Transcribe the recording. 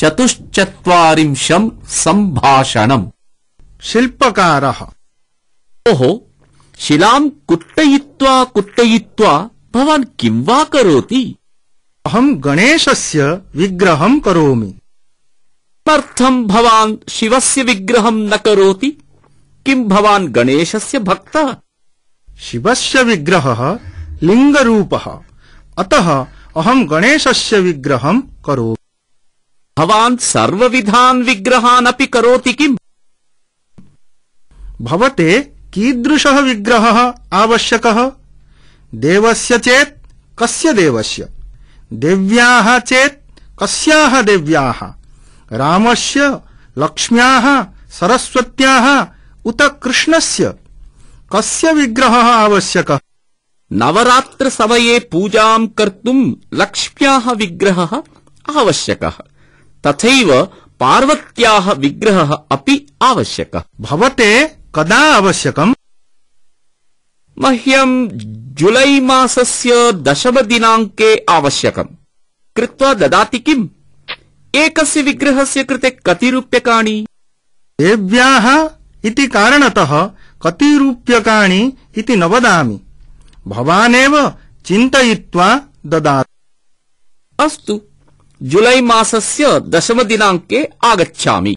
चतुश्चत्वारिंशम् संभाषणम् शिल्पकारः ओः शिलां कुट्टयित्वा कुट्टयित्वा भवान् किं वा करोति अहं गणेशस्य विग्रहं करोमि किमर्थम् भवान् शिवस्य विग्रहं न करोति किं भवान् गणेशस्य भक्तः शिवस्य विग्रहः लिङ्गरूपः अतः अहं गणेशस्य विग्रहं करोमि भवान सर्वविधान विग्रहान अपि करोति किम् भवते कीदृशः विग्रहः आवश्यकः देवस्य चेत् कस्य देवस्य देव्याः चेत् कस्याः देव्याः रामस्य लक्ष्म्याः सरस्वत्याः उत कृष्णस्य कस्य विग्रहः आवश्यकः नवरात्रसमये पूजाम् कर्तुम् लक्ष्म्याः विग्रहः आवश्यकः तथैव पार्वत्याः विग्रहः अपि आवश्यकः भवते कदा आवश्यकम् मह्यम् जुलै मासस्य दशमदिनाङ्के आवश्यकम् कृत्वा ददाति किम् एकस्य विग्रहस्य कृते कति रूप्यकाणि देव्याः इति कारणतः कति रूप्यकाणि इति न वदामि भवानेव चिन्तयित्वा ददातु अस्तु जुलै मासस्य दशमदिनाङ्के आगच्छामि